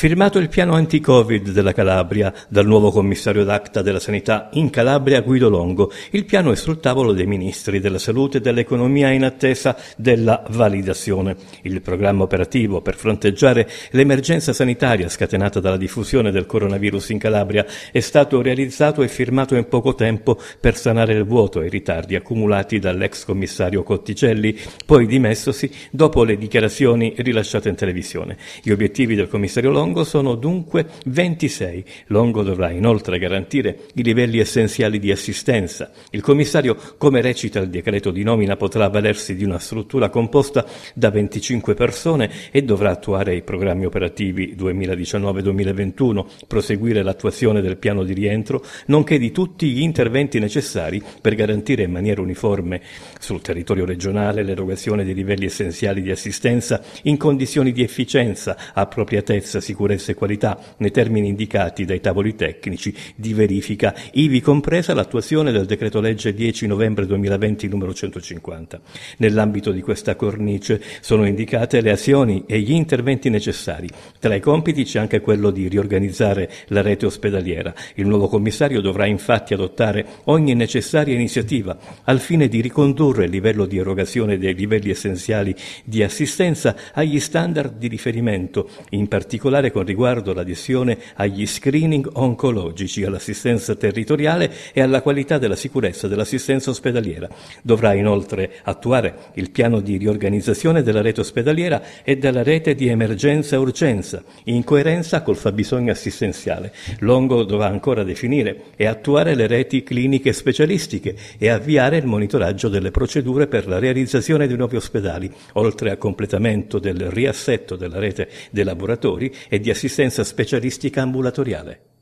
Firmato il piano anti-Covid della Calabria dal nuovo commissario d'acta della sanità in Calabria Guido Longo, il piano è sul tavolo dei ministri della salute e dell'economia in attesa della validazione. Il programma operativo per fronteggiare l'emergenza sanitaria scatenata dalla diffusione del coronavirus in Calabria è stato realizzato e firmato in poco tempo per sanare il vuoto e i ritardi accumulati dall'ex commissario Cotticelli, poi dimessosi dopo le dichiarazioni rilasciate in televisione. Gli obiettivi del commissario Longo Longo sono dunque 26. Longo dovrà inoltre garantire i livelli essenziali di assistenza. Il commissario, come recita il decreto di nomina, potrà avvalersi di una struttura composta da 25 persone e dovrà attuare i programmi operativi 2019-2021, proseguire l'attuazione del piano di rientro, nonché di tutti gli interventi necessari per garantire in maniera uniforme sul territorio regionale l'erogazione dei livelli essenziali di assistenza in condizioni di efficienza, appropriatezza, sicurezza sicurezza e qualità nei termini indicati dai tavoli tecnici di verifica, ivi compresa l'attuazione del decreto legge 10 novembre 2020 numero 150. Nell'ambito di questa cornice sono indicate le azioni e gli interventi necessari. Tra i compiti c'è anche quello di riorganizzare la rete ospedaliera. Il nuovo commissario dovrà infatti adottare ogni necessaria iniziativa al fine di ricondurre il livello di erogazione dei livelli essenziali di assistenza agli standard di riferimento, in particolare regionale con riguardo all'adesione agli screening oncologici, all'assistenza territoriale e alla qualità della sicurezza dell'assistenza ospedaliera. Dovrà inoltre attuare il piano di riorganizzazione della rete ospedaliera e della rete di emergenza-urgenza, in coerenza col fabbisogno assistenziale. Longo dovrà ancora definire e attuare le reti cliniche specialistiche e avviare il monitoraggio delle procedure per la realizzazione di nuovi ospedali, oltre al completamento del riassetto della rete dei laboratori e di assistenza specialistica ambulatoriale.